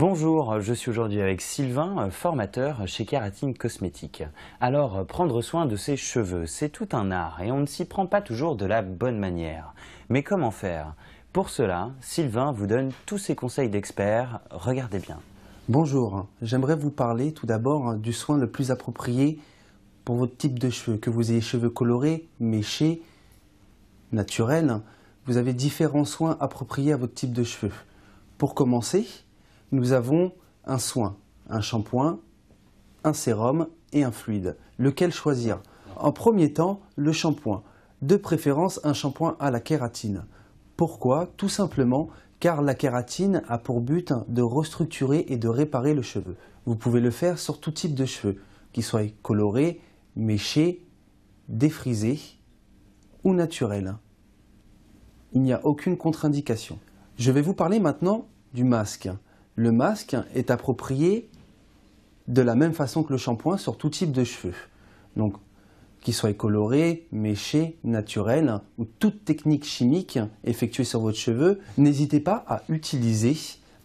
Bonjour, je suis aujourd'hui avec Sylvain, euh, formateur chez Keratine Cosmétiques. Alors, euh, prendre soin de ses cheveux, c'est tout un art et on ne s'y prend pas toujours de la bonne manière. Mais comment faire Pour cela, Sylvain vous donne tous ses conseils d'expert, regardez bien. Bonjour, j'aimerais vous parler tout d'abord du soin le plus approprié pour votre type de cheveux. Que vous ayez cheveux colorés, méchés, naturels, vous avez différents soins appropriés à votre type de cheveux. Pour commencer, nous avons un soin, un shampoing, un sérum et un fluide. Lequel choisir En premier temps, le shampoing. De préférence, un shampoing à la kératine. Pourquoi Tout simplement car la kératine a pour but de restructurer et de réparer le cheveu. Vous pouvez le faire sur tout type de cheveux, qu'ils soient colorés, méchés, défrisés ou naturels. Il n'y a aucune contre-indication. Je vais vous parler maintenant du masque le masque est approprié de la même façon que le shampoing sur tout type de cheveux. Donc, qu'il soit colorés, méché, naturel ou toute technique chimique effectuée sur votre cheveu, n'hésitez pas à utiliser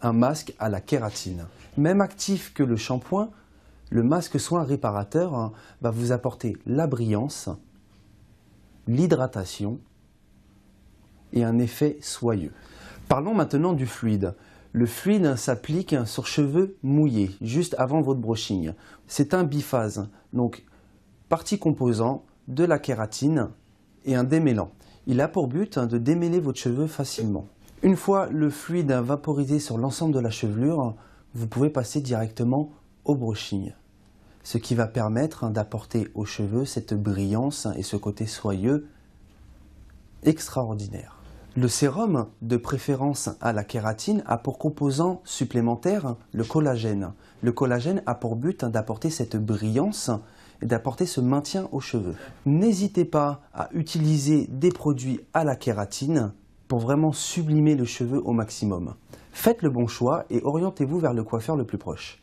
un masque à la kératine. Même actif que le shampoing, le masque soin réparateur hein, va vous apporter la brillance, l'hydratation et un effet soyeux. Parlons maintenant du fluide. Le fluide s'applique sur cheveux mouillés, juste avant votre brushing. C'est un biphase, donc partie composant de la kératine et un démêlant. Il a pour but de démêler votre cheveu facilement. Une fois le fluide vaporisé sur l'ensemble de la chevelure, vous pouvez passer directement au brushing, ce qui va permettre d'apporter aux cheveux cette brillance et ce côté soyeux extraordinaire. Le sérum, de préférence à la kératine, a pour composant supplémentaire le collagène. Le collagène a pour but d'apporter cette brillance et d'apporter ce maintien aux cheveux. N'hésitez pas à utiliser des produits à la kératine pour vraiment sublimer le cheveu au maximum. Faites le bon choix et orientez-vous vers le coiffeur le plus proche.